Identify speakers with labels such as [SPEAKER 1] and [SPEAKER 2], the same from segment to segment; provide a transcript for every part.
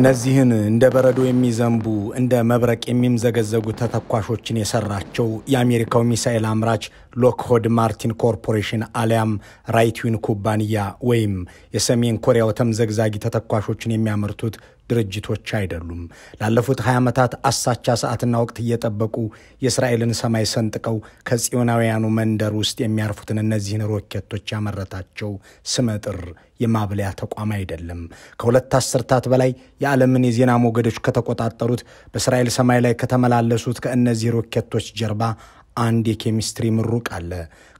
[SPEAKER 1] እነዚህን እንደ በረዶ የሚዘንቡ እንደ መብረቅ የሚምዘገዘጉ ተተኳሾችን የሰራቸው የአሜሪካው ሚሳኤል አምራች ሎክሆድ ማርቲን ኮርፖሬሽን አሊያም ራይትዊን ኩባንያ ወይም የሰሜን ኮሪያው ተምዘግዛጊ ተተኳሾችን የሚያመርቱት ድርጅቶች አይደሉም። ላለፉት 20 ዓመታት አሳቻ ሰዓትና ወቅት እየጠበቁ የእስራኤልን ሰማይ ሰንጥቀው ከጽዮናውያኑ መንደር ውስጥ የሚያርፉትን እነዚህን ሮኬቶች ያመረታቸው ስመጥር የማብለያ ተቋም አይደለም። ከሁለት አስርታት በላይ የዓለምን የዜና ሞገዶች ከተቆጣጠሩት በእስራኤል ሰማይ ላይ ከተመላለሱት ከእነዚህ ሮኬቶች ጀርባ አንድ የኬሚስትሪ ምሩቅ አለ።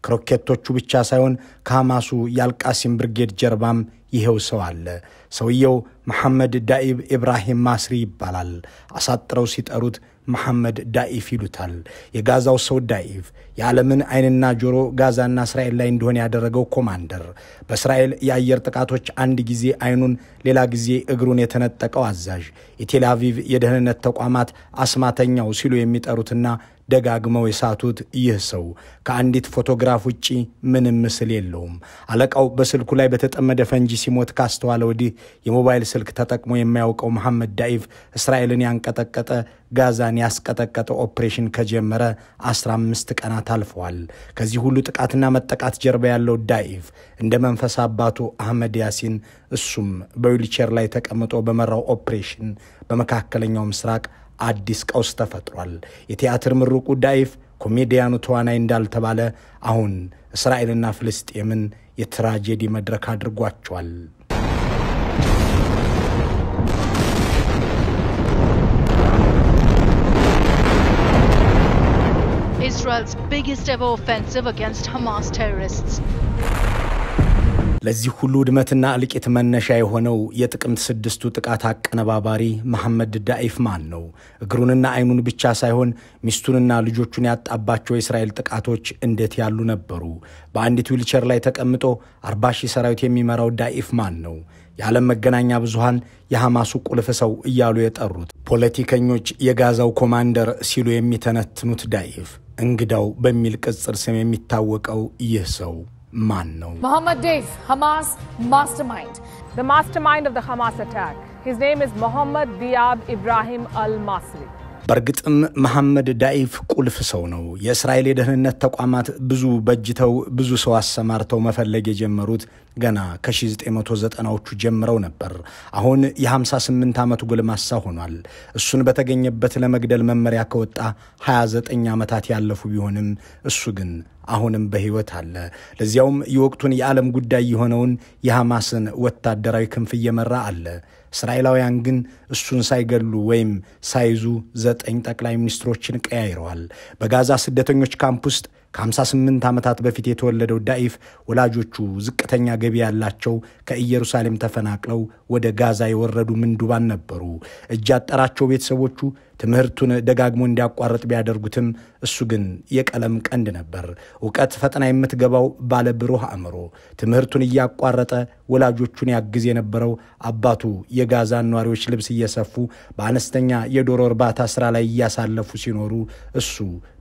[SPEAKER 1] ከሮኬቶቹ ብቻ ሳይሆን ከሐማሱ የአልቃሲም ብርጌድ ጀርባም ይኸው ሰው አለ። ሰውየው መሐመድ ዳኢብ ኢብራሂም ማስሪ ይባላል። አሳጥረው ሲጠሩት መሐመድ ዳኢፍ ይሉታል። የጋዛው ሰው ዳኢፍ የዓለምን አይንና ጆሮ ጋዛና እስራኤል ላይ እንደሆነ ያደረገው ኮማንደር፣ በእስራኤል የአየር ጥቃቶች አንድ ጊዜ አይኑን ሌላ ጊዜ እግሩን የተነጠቀው አዛዥ፣ የቴል አቪቭ የደህንነት ተቋማት አስማተኛው ሲሉ የሚጠሩትና ደጋግመው የሳቱት ይህ ሰው ከአንዲት ፎቶግራፍ ውጪ ምንም ምስል የለውም። አለቃው በስልኩ ላይ በተጠመደ ፈንጂ ሲሞት ካስተዋለ ወዲህ የሞባይል ስልክ ተጠቅሞ የማያውቀው መሐመድ ዳኢፍ እስራኤልን ያንቀጠቀጠ ጋዛን ያስቀጠቀጠ ኦፕሬሽን ከጀመረ 15 ቀናት አልፈዋል። ከዚህ ሁሉ ጥቃትና መጠቃት ጀርባ ያለው ዳኢፍ እንደ መንፈስ አባቱ አህመድ ያሲን እሱም በዊልቸር ላይ ተቀምጦ በመራው ኦፕሬሽን በመካከለኛው ምስራቅ አዲስ ቀውስ ተፈጥሯል። የቲያትር ምሩቁ ዳይፍ ኮሜዲያኑ ተዋናይ እንዳልተባለ አሁን እስራኤልና ፍልስጤምን የትራጄዲ መድረክ አድርጓቸዋል። Israel's biggest ever offensive against Hamas terrorists. ለዚህ ሁሉ ውድመትና እልቂት መነሻ የሆነው የጥቅምት ስድስቱ ጥቃት አቀነባባሪ መሐመድ ዳኢፍ ማን ነው? እግሩንና አይኑን ብቻ ሳይሆን ሚስቱንና ልጆቹን ያጣባቸው የእስራኤል ጥቃቶች እንዴት ያሉ ነበሩ? በአንዲት ዊልቸር ላይ ተቀምጦ አርባ ሺህ ሰራዊት የሚመራው ዳኢፍ ማን ነው? የዓለም መገናኛ ብዙሃን የሐማሱ ቁልፍ ሰው እያሉ የጠሩት ፖለቲከኞች የጋዛው ኮማንደር ሲሉ የሚተነትኑት ዳኢፍ እንግዳው በሚል ቅጽር ስም የሚታወቀው ይህ ሰው ማን ነው? መሐመድ ዴፍ ሐማስ ማስተርማይንድ The mastermind of the Hamas attack. His name is Mohammed Diab Ibrahim al-Masri. በእርግጥም መሐመድ ዳኢፍ ቁልፍ ሰው ነው። የእስራኤል የደህንነት ተቋማት ብዙ በጅተው ብዙ ሰው አሰማርተው መፈለግ የጀመሩት ገና ከ1990ዎቹ ጀምረው ነበር። አሁን የ58 ዓመቱ ጎልማሳ ሆኗል። እሱን በተገኘበት ለመግደል መመሪያ ከወጣ 29 ዓመታት ያለፉ ቢሆንም እሱ ግን አሁንም በሕይወት አለ። ለዚያውም የወቅቱን የዓለም ጉዳይ የሆነውን የሐማስን ወታደራዊ ክንፍ እየመራ አለ። እስራኤላውያን ግን እሱን ሳይገሉ ወይም ሳይዙ ዘጠኝ ጠቅላይ ሚኒስትሮችን ቀያይረዋል። በጋዛ ስደተኞች ካምፕ ውስጥ ከ58 ዓመታት በፊት የተወለደው ዳኢፍ ወላጆቹ ዝቅተኛ ገቢ ያላቸው ከኢየሩሳሌም ተፈናቅለው ወደ ጋዛ የወረዱ ምንዱባን ነበሩ። እጅ አጠራቸው ቤተሰቦቹ ትምህርቱን ደጋግሞ እንዲያቋርጥ ቢያደርጉትም እሱ ግን የቀለም ቀንድ ነበር። እውቀት ፈጥና የምትገባው ባለ ብሩህ አእምሮ። ትምህርቱን እያቋረጠ ወላጆቹን ያግዝ የነበረው አባቱ የጋዛ ነዋሪዎች ልብስ እየሰፉ በአነስተኛ የዶሮ እርባታ ሥራ ላይ እያሳለፉ ሲኖሩ እሱ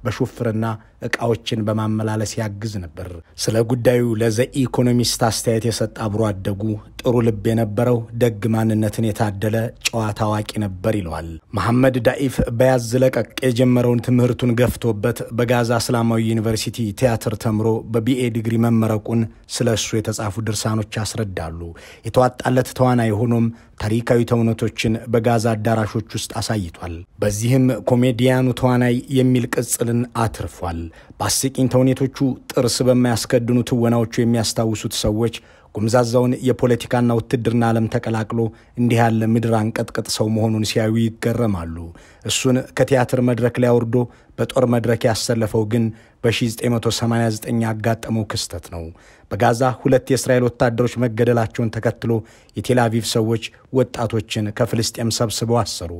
[SPEAKER 1] በሹፍርና ዕቃዎችን ሰዎችን በማመላለስ ያግዝ ነበር። ስለ ጉዳዩ ለዘ ኢኮኖሚስት አስተያየት የሰጠ አብሮ አደጉ ጥሩ ልብ የነበረው ደግ ማንነትን የታደለ ጨዋታ አዋቂ ነበር ይለዋል። መሐመድ ዳኢፍ በያዝ ለቀቅ የጀመረውን ትምህርቱን ገፍቶበት በጋዛ እስላማዊ ዩኒቨርሲቲ ቲያትር ተምሮ በቢኤ ዲግሪ መመረቁን ስለ እሱ የተጻፉ ድርሳኖች ያስረዳሉ። የተዋጣለት ተዋናይ ሆኖም ታሪካዊ ተውነቶችን በጋዛ አዳራሾች ውስጥ አሳይቷል። በዚህም ኮሜዲያኑ ተዋናይ የሚል ቅጽልን አትርፏል። በአስቂኝ ተውኔቶቹ ጥርስ በማያስከድኑ ትወናዎቹ የሚያስታውሱት ሰዎች ጉምዛዛውን የፖለቲካና ውትድርና ዓለም ተቀላቅሎ እንዲህ ያለ ምድር አንቀጥቅጥ ሰው መሆኑን ሲያዩ ይገረማሉ። እሱን ከቲያትር መድረክ ላይ አውርዶ በጦር መድረክ ያሰለፈው ግን በ1989 ያጋጠመው ክስተት ነው። በጋዛ ሁለት የእስራኤል ወታደሮች መገደላቸውን ተከትሎ የቴላቪቭ ሰዎች ወጣቶችን ከፍልስጤም ሰብስበው አሰሩ።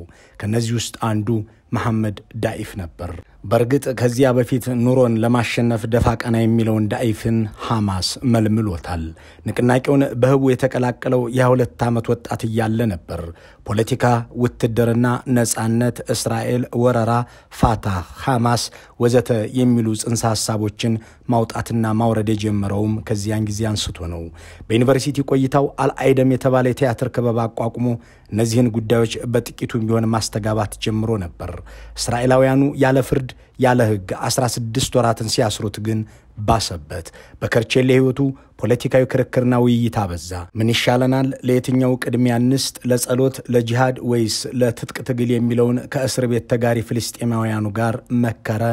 [SPEAKER 1] ከእነዚህ ውስጥ አንዱ መሐመድ ዳኢፍ ነበር። በእርግጥ ከዚያ በፊት ኑሮን ለማሸነፍ ደፋ ቀና የሚለውን ዳይፍን ሐማስ መልምሎታል። ንቅናቄውን በህቡ የተቀላቀለው የሁለት ዓመት ወጣት እያለ ነበር። ፖለቲካ፣ ውትድርና፣ ነጻነት፣ እስራኤል፣ ወረራ፣ ፋታ፣ ሐማስ ወዘተ የሚሉ ጽንሰ ሐሳቦችን ማውጣትና ማውረድ የጀመረውም ከዚያን ጊዜ አንስቶ ነው። በዩኒቨርሲቲ ቆይታው አልአይደም የተባለ የቲያትር ክበብ አቋቁሞ እነዚህን ጉዳዮች በጥቂቱ ቢሆን ማስተጋባት ጀምሮ ነበር። እስራኤላውያኑ ያለ ፍርድ ፍርድ ያለ ሕግ 16 ወራትን ሲያስሩት ግን ባሰበት። በከርቼሌ ሕይወቱ ፖለቲካዊ ክርክርና ውይይት አበዛ። ምን ይሻለናል? ለየትኛው ቅድሚያ ንስጥ ለጸሎት፣ ለጂሃድ ወይስ ለትጥቅ ትግል የሚለውን ከእስር ቤት ተጋሪ ፍልስጤማውያኑ ጋር መከረ፣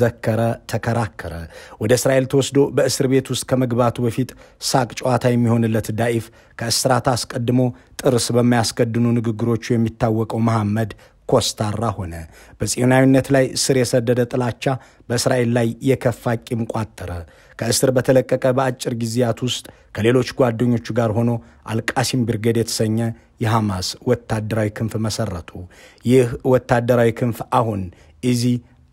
[SPEAKER 1] ዘከረ፣ ተከራከረ። ወደ እስራኤል ተወስዶ በእስር ቤት ውስጥ ከመግባቱ በፊት ሳቅ ጨዋታ የሚሆንለት ዳኢፍ ከእስራት አስቀድሞ ጥርስ በማያስከድኑ ንግግሮቹ የሚታወቀው መሐመድ ኮስታራ ሆነ። በጽዮናዊነት ላይ ስር የሰደደ ጥላቻ በእስራኤል ላይ የከፋ ቂም ቋጠረ። ከእስር በተለቀቀ በአጭር ጊዜያት ውስጥ ከሌሎች ጓደኞቹ ጋር ሆኖ አልቃሲም ብርጌድ የተሰኘ የሐማስ ወታደራዊ ክንፍ መሰረቱ። ይህ ወታደራዊ ክንፍ አሁን ኢዚ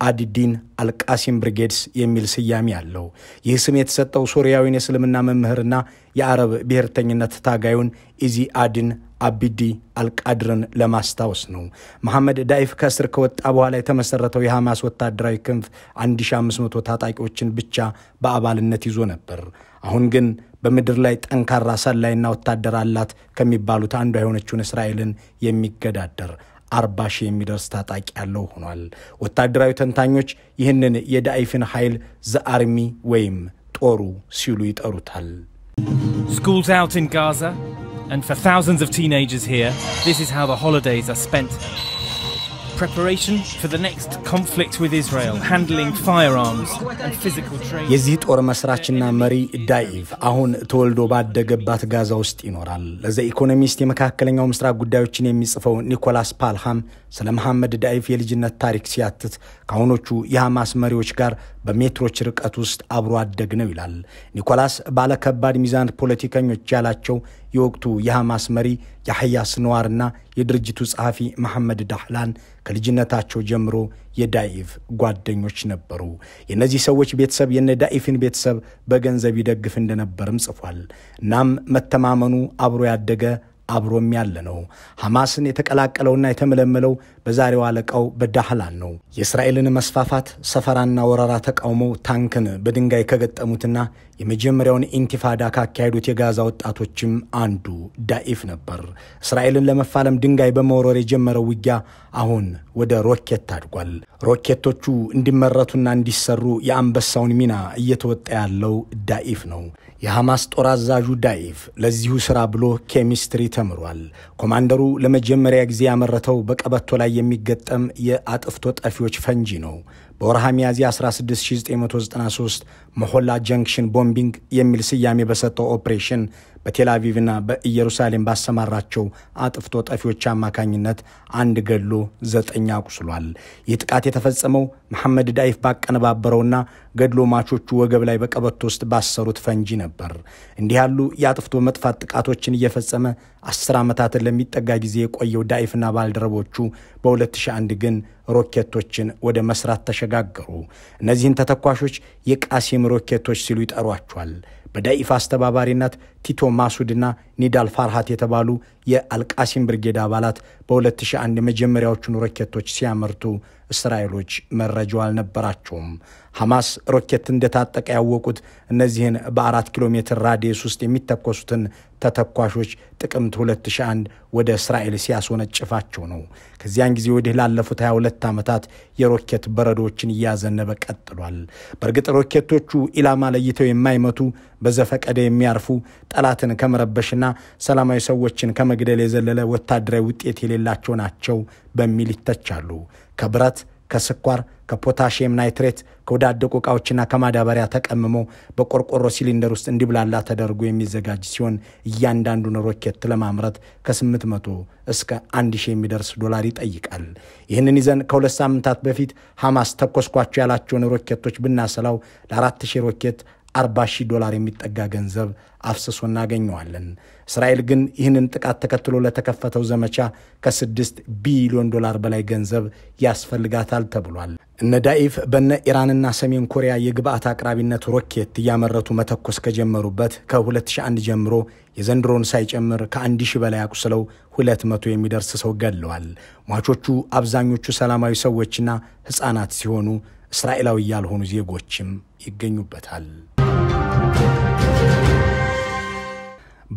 [SPEAKER 1] አድዲን አልቃሲም ብርጌድስ የሚል ስያሜ አለው። ይህ ስም የተሰጠው ሶሪያዊን የእስልምና መምህርና የአረብ ብሔርተኝነት ታጋዩን ኢዚ አድን አቢዲ አልቃድርን ለማስታወስ ነው። መሐመድ ዳይፍ ከእስር ከወጣ በኋላ የተመሰረተው የሐማስ ወታደራዊ ክንፍ 1500 ታጣቂዎችን ብቻ በአባልነት ይዞ ነበር። አሁን ግን በምድር ላይ ጠንካራ ሰላይና ወታደር አላት ከሚባሉት አንዷ የሆነችውን እስራኤልን የሚገዳደር አርባ ሺህ የሚደርስ ታጣቂ ያለው ሆኗል። ወታደራዊ ተንታኞች ይህንን ኃይል ወይም ጦሩ ሲሉ ይጠሩታል። Schools out in Gaza, and for thousands of teenagers here, this is how the holidays are spent preparation for the next conflict with Israel, handling firearms and physical training. የዚህ ጦር መስራችና መሪ ዳኢቭ አሁን ተወልዶ ባደገባት ጋዛ ውስጥ ይኖራል። ለዘ ኢኮኖሚስት የመካከለኛው ምስራቅ ጉዳዮችን የሚጽፈው ኒኮላስ ፓልሃም ስለ መሐመድ ዳኢፍ የልጅነት ታሪክ ሲያትት ከአሁኖቹ የሐማስ መሪዎች ጋር በሜትሮች ርቀት ውስጥ አብሮ አደግ ነው ይላል። ኒኮላስ ባለከባድ ሚዛን ፖለቲከኞች ያላቸው የወቅቱ የሐማስ መሪ ያህያ ስንዋርና የድርጅቱ ጸሐፊ መሐመድ ዳህላን ከልጅነታቸው ጀምሮ የዳኢፍ ጓደኞች ነበሩ። የእነዚህ ሰዎች ቤተሰብ የነ ዳኢፍን ቤተሰብ በገንዘብ ይደግፍ እንደነበርም ጽፏል። እናም መተማመኑ አብሮ ያደገ አብሮም ያለ ነው። ሐማስን የተቀላቀለውና የተመለመለው በዛሬው አለቃው በዳህላን ነው። የእስራኤልን መስፋፋት፣ ሰፈራና ወረራ ተቃውመው ታንክን በድንጋይ ከገጠሙትና የመጀመሪያውን ኢንቲፋዳ ካካሄዱት የጋዛ ወጣቶችም አንዱ ዳኢፍ ነበር። እስራኤልን ለመፋለም ድንጋይ በመወረር የጀመረው ውጊያ አሁን ወደ ሮኬት ታድጓል። ሮኬቶቹ እንዲመረቱና እንዲሰሩ የአንበሳውን ሚና እየተወጣ ያለው ዳኢፍ ነው። የሐማስ ጦር አዛዡ ዳይቭ ለዚሁ ሥራ ብሎ ኬሚስትሪ ተምሯል። ኮማንደሩ ለመጀመሪያ ጊዜ ያመረተው በቀበቶ ላይ የሚገጠም የአጥፍቶ ጠፊዎች ፈንጂ ነው። በወርሃ ሚያዝያ 16993 መሆላ ጀንክሽን ቦምቢንግ የሚል ስያሜ በሰጠው ኦፕሬሽን በቴልአቪቭና በኢየሩሳሌም ባሰማራቸው አጥፍቶ ጠፊዎች አማካኝነት አንድ ገድሎ ዘጠኝ አቁስሏል። ይህ ጥቃት የተፈጸመው መሐመድ ዳይፍ ባቀነባበረውና ገድሎ ማቾቹ ወገብ ላይ በቀበቶ ውስጥ ባሰሩት ፈንጂ ነበር። እንዲህ ያሉ የአጥፍቶ መጥፋት ጥቃቶችን እየፈጸመ አስር ዓመታትን ለሚጠጋ ጊዜ የቆየው ዳኢፍና ባልደረቦቹ በ2001 ግን ሮኬቶችን ወደ መስራት ተሸጋገሩ። እነዚህን ተተኳሾች የቃሲም ሮኬቶች ሲሉ ይጠሯቸዋል። በዳኢፍ አስተባባሪነት ቲቶ ማሱድና ኒዳል ፋርሃት የተባሉ የአልቃሲም ብርጌድ አባላት በ2001 የመጀመሪያዎቹን ሮኬቶች ሲያመርቱ እስራኤሎች መረጃው አልነበራቸውም። ሐማስ ሮኬት እንደታጠቀ ያወቁት እነዚህን በአራት ኪሎ ሜትር ራዲየስ ውስጥ የሚተኮሱትን ተተኳሾች ጥቅምት 2001 ወደ እስራኤል ሲያስወነጭፋቸው ነው። ከዚያን ጊዜ ወዲህ ላለፉት 22 ዓመታት የሮኬት በረዶዎችን እያዘነበ ቀጥሏል። በእርግጥ ሮኬቶቹ ኢላማ ለይተው የማይመቱ በዘፈቀደ የሚያርፉ ጠላትን ከመረበሽና ሰላማዊ ሰዎችን ከመግደል የዘለለ ወታደራዊ ውጤት የሌላቸው ናቸው በሚል ይተቻሉ። ከብረት ከስኳር ከፖታሽየም ናይትሬት ከወዳደቁ ዕቃዎችና ከማዳበሪያ ተቀምሞ በቆርቆሮ ሲሊንደር ውስጥ እንዲብላላ ተደርጎ የሚዘጋጅ ሲሆን እያንዳንዱን ሮኬት ለማምረት ከ800 እስከ 1000 የሚደርስ ዶላር ይጠይቃል። ይህንን ይዘን ከሁለት ሳምንታት በፊት ሐማስ ተኮስኳቸው ያላቸውን ሮኬቶች ብናሰላው ለ4000 ሮኬት 40 ሺህ ዶላር የሚጠጋ ገንዘብ አፍስሶ እናገኘዋለን። እስራኤል ግን ይህንን ጥቃት ተከትሎ ለተከፈተው ዘመቻ ከ6 ቢሊዮን ዶላር በላይ ገንዘብ ያስፈልጋታል ተብሏል። እነ ዳኢፍ በነ ኢራንና ሰሜን ኮሪያ የግብአት አቅራቢነት ሮኬት እያመረቱ መተኮስ ከጀመሩበት ከ2001 ጀምሮ የዘንድሮን ሳይጨምር ከ1000 በላይ አቁስለው 200 የሚደርስ ሰው ገድለዋል። ሟቾቹ አብዛኞቹ ሰላማዊ ሰዎችና ሕፃናት ሲሆኑ እስራኤላዊ ያልሆኑ ዜጎችም ይገኙበታል።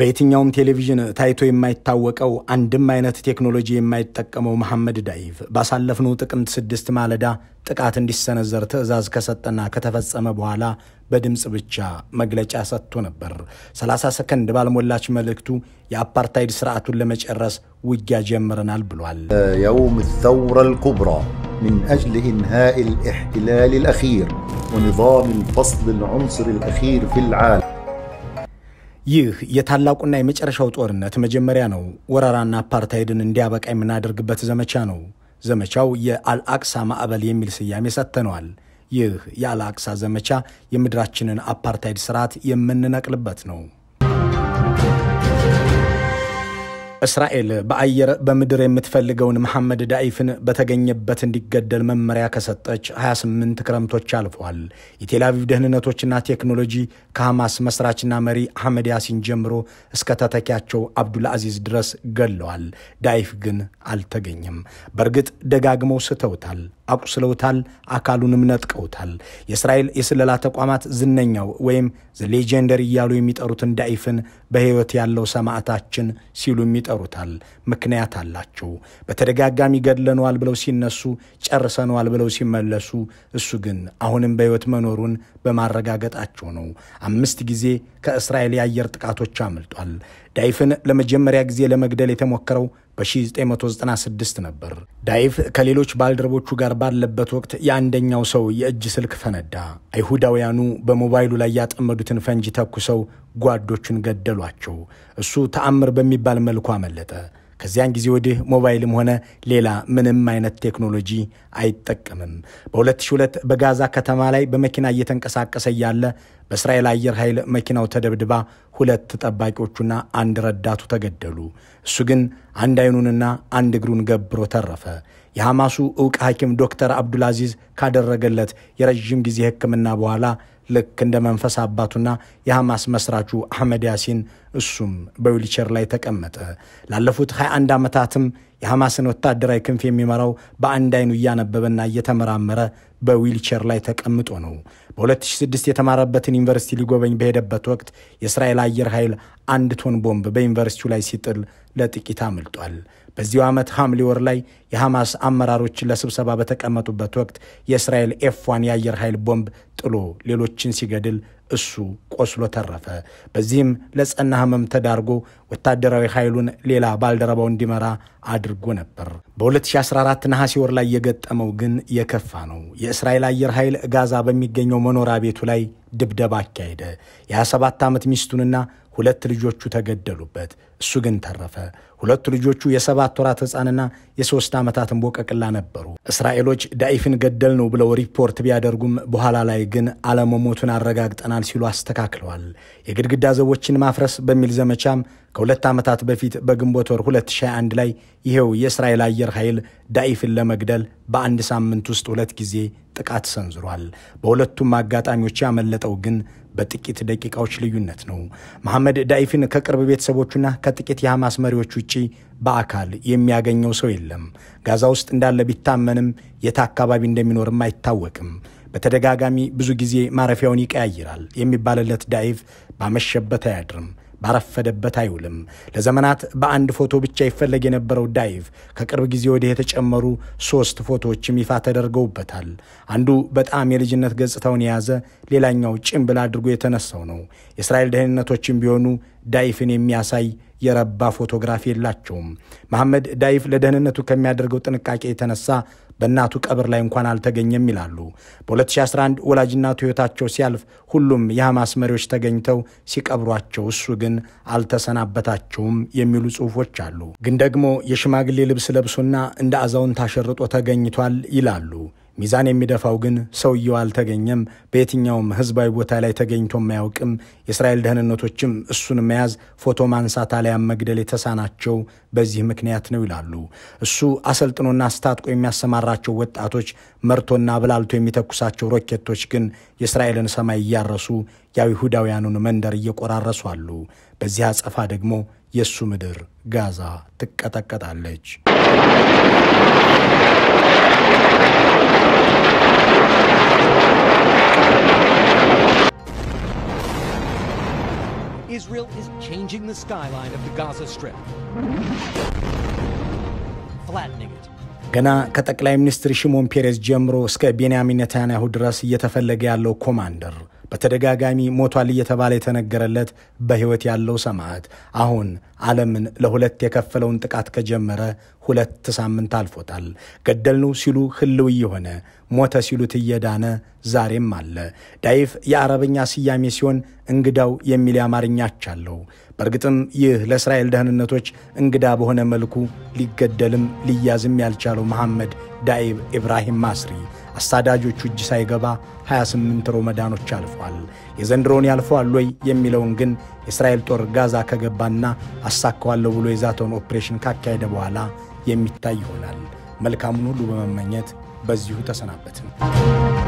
[SPEAKER 1] በየትኛውም ቴሌቪዥን ታይቶ የማይታወቀው አንድም አይነት ቴክኖሎጂ የማይጠቀመው መሐመድ ዳይቭ ባሳለፍነው ጥቅምት ስድስት ማለዳ ጥቃት እንዲሰነዘር ትዕዛዝ ከሰጠና ከተፈጸመ በኋላ በድምጽ ብቻ መግለጫ ሰጥቶ ነበር። 30 ሰከንድ ባልሞላች መልእክቱ የአፓርታይድ ስርዓቱን ለመጨረስ ውጊያ ጀምረናል ብሏል። የውም الثورة الكبرى من أجل إنهاء الاحتلال الأخير ونظام الفصل العنصري الأخير في العالم ይህ የታላቁና የመጨረሻው ጦርነት መጀመሪያ ነው። ወረራና አፓርታይድን እንዲያበቃ የምናደርግበት ዘመቻ ነው። ዘመቻው የአልአቅሳ ማዕበል የሚል ስያሜ ሰጥተነዋል። ይህ የአልአቅሳ ዘመቻ የምድራችንን አፓርታይድ ስርዓት የምንነቅልበት ነው። እስራኤል በአየር በምድር የምትፈልገውን መሐመድ ዳኢፍን በተገኘበት እንዲገደል መመሪያ ከሰጠች 28 ክረምቶች አልፏል። የቴልአቪቭ ደህንነቶችና ቴክኖሎጂ ከሐማስ መስራችና መሪ አህመድ ያሲን ጀምሮ እስከ ተተኪያቸው አብዱል አዚዝ ድረስ ገለዋል። ዳኢፍ ግን አልተገኘም። በእርግጥ ደጋግመው ስተውታል። አቁስለውታል፣ አካሉንም ነጥቀውታል። የእስራኤል የስለላ ተቋማት ዝነኛው ወይም ዘሌጀንደር እያሉ የሚጠሩትን ዳይፍን በሕይወት ያለው ሰማዕታችን ሲሉም ይጠሩታል። ምክንያት አላቸው። በተደጋጋሚ ገድለነዋል ብለው ሲነሱ፣ ጨርሰነዋል ብለው ሲመለሱ፣ እሱ ግን አሁንም በሕይወት መኖሩን በማረጋገጣቸው ነው። አምስት ጊዜ ከእስራኤል የአየር ጥቃቶች አምልጧል። ዳይፍን ለመጀመሪያ ጊዜ ለመግደል የተሞከረው በ1996 ነበር። ዳይፍ ከሌሎች ባልደረቦቹ ጋር ባለበት ወቅት የአንደኛው ሰው የእጅ ስልክ ፈነዳ። አይሁዳውያኑ በሞባይሉ ላይ ያጠመዱትን ፈንጂ ተኩሰው ጓዶቹን ገደሏቸው። እሱ ተአምር በሚባል መልኩ አመለጠ። ከዚያን ጊዜ ወዲህ ሞባይልም ሆነ ሌላ ምንም አይነት ቴክኖሎጂ አይጠቀምም። በ2002 በጋዛ ከተማ ላይ በመኪና እየተንቀሳቀሰ እያለ በእስራኤል አየር ኃይል መኪናው ተደብድባ ሁለት ጠባቂዎቹና አንድ ረዳቱ ተገደሉ። እሱ ግን አንድ አይኑንና አንድ እግሩን ገብሮ ተረፈ። የሐማሱ ዕውቅ ሐኪም ዶክተር አብዱል አዚዝ ካደረገለት የረዥም ጊዜ ሕክምና በኋላ ልክ እንደ መንፈስ አባቱና የሐማስ መስራቹ አሕመድ ያሲን እሱም በዊልቸር ላይ ተቀመጠ። ላለፉት 21 ዓመታትም የሐማስን ወታደራዊ ክንፍ የሚመራው በአንድ አይኑ እያነበበና እየተመራመረ በዊልቸር ላይ ተቀምጦ ነው። በ2006 የተማረበትን ዩኒቨርሲቲ ሊጎበኝ በሄደበት ወቅት የእስራኤል አየር ኃይል አንድ ቶን ቦምብ በዩኒቨርሲቲው ላይ ሲጥል ለጥቂት አምልጧል። በዚሁ ዓመት ሐምሌ ወር ላይ የሐማስ አመራሮች ለስብሰባ በተቀመጡበት ወቅት የእስራኤል ኤፍ1 የአየር ኃይል ቦምብ ጥሎ ሌሎችን ሲገድል እሱ ቆስሎ ተረፈ። በዚህም ለጸና ህመም ተዳርጎ ወታደራዊ ኃይሉን ሌላ ባልደረባው እንዲመራ አድርጎ ነበር። በ2014 ነሐሴ ወር ላይ የገጠመው ግን የከፋ ነው። የእስራኤል አየር ኃይል ጋዛ በሚገኘው መኖሪያ ቤቱ ላይ ድብደባ አካሄደ። የ27 ዓመት ሚስቱንና ሁለት ልጆቹ ተገደሉበት፣ እሱ ግን ተረፈ። ሁለቱ ልጆቹ የሰባት ወራት ሕፃንና የሦስት ዓመታት ቦቀቅላ ነበሩ። እስራኤሎች ዳኢፍን ገደል ነው ብለው ሪፖርት ቢያደርጉም በኋላ ላይ ግን አለመሞቱን አረጋግጠናል ሲሉ አስተካክለዋል። የግድግዳ ዘቦችን ማፍረስ በሚል ዘመቻም ከሁለት ዓመታት በፊት በግንቦት ወር 2021 ላይ ይኸው የእስራኤል አየር ኃይል ዳኢፍን ለመግደል በአንድ ሳምንት ውስጥ ሁለት ጊዜ ጥቃት ሰንዝሯል። በሁለቱም አጋጣሚዎች ያመለጠው ግን በጥቂት ደቂቃዎች ልዩነት ነው። መሐመድ ዳይፍን ከቅርብ ቤተሰቦቹና ከጥቂት የሐማስ መሪዎች ውጪ በአካል የሚያገኘው ሰው የለም። ጋዛ ውስጥ እንዳለ ቢታመንም የት አካባቢ እንደሚኖርም አይታወቅም። በተደጋጋሚ ብዙ ጊዜ ማረፊያውን ይቀያይራል የሚባልለት ዳይቭ ባመሸበት አያድርም። ባረፈደበት አይውልም። ለዘመናት በአንድ ፎቶ ብቻ ይፈለግ የነበረው ዳይቭ ከቅርብ ጊዜ ወዲህ የተጨመሩ ሶስት ፎቶዎችም ይፋ ተደርገውበታል። አንዱ በጣም የልጅነት ገጽታውን የያዘ፣ ሌላኛው ጭምብል አድርጎ የተነሳው ነው። የእስራኤል ደህንነቶችም ቢሆኑ ዳይፍን የሚያሳይ የረባ ፎቶግራፍ የላቸውም። መሐመድ ዳይፍ ለደህንነቱ ከሚያደርገው ጥንቃቄ የተነሳ በእናቱ ቀብር ላይ እንኳን አልተገኘም ይላሉ። በ2011 ወላጅናቱ ሕይወታቸው ሲያልፍ ሁሉም የሐማስ መሪዎች ተገኝተው ሲቀብሯቸው እሱ ግን አልተሰናበታቸውም የሚሉ ጽሑፎች አሉ። ግን ደግሞ የሽማግሌ ልብስ ለብሶና እንደ አዛውንት አሸርጦ ተገኝቷል ይላሉ። ሚዛን የሚደፋው ግን ሰውየው አልተገኘም፣ በየትኛውም ህዝባዊ ቦታ ላይ ተገኝቶ አያውቅም። የእስራኤል ደህንነቶችም እሱን መያዝ፣ ፎቶ ማንሳት አሊያም መግደል የተሳናቸው በዚህ ምክንያት ነው ይላሉ። እሱ አሰልጥኖና አስታጥቆ የሚያሰማራቸው ወጣቶች፣ መርቶና ብላልቶ የሚተኩሳቸው ሮኬቶች ግን የእስራኤልን ሰማይ እያረሱ የአይሁዳውያኑን ይሁዳውያኑን መንደር እየቆራረሱ አሉ። በዚህ አጸፋ ደግሞ የእሱ ምድር ጋዛ ትቀጠቀጣለች። Israel is changing the skyline of the Gaza Strip. Flattening it. ገና ከጠቅላይ ሚኒስትር ሽሞን ፔሬዝ ጀምሮ እስከ ቤንያሚን ነታንያሁ ድረስ እየተፈለገ ያለው ኮማንደር በተደጋጋሚ ሞቷል እየተባለ የተነገረለት በሕይወት ያለው ሰማዕት አሁን ዓለምን ለሁለት የከፈለውን ጥቃት ከጀመረ ሁለት ሳምንት አልፎታል። ገደልነው ሲሉ ህልው እየሆነ ሞተ ሲሉት እየዳነ ዛሬም አለ። ዳይፍ የአረበኛ ስያሜ ሲሆን እንግዳው የሚል የአማርኛ አለው። በእርግጥም ይህ ለእስራኤል ደህንነቶች እንግዳ በሆነ መልኩ ሊገደልም ሊያዝም ያልቻለው መሐመድ ዳይብ ኢብራሂም ማስሪ አሳዳጆቹ እጅ ሳይገባ 28 ሮመዳኖች አልፈዋል። የዘንድሮውን ያልፈዋል ወይ የሚለውን ግን የእስራኤል ጦር ጋዛ ከገባና አሳካዋለሁ ብሎ የዛተውን ኦፕሬሽን ካካሄደ በኋላ የሚታይ ይሆናል። መልካሙን ሁሉ በመመኘት በዚሁ ተሰናበትን።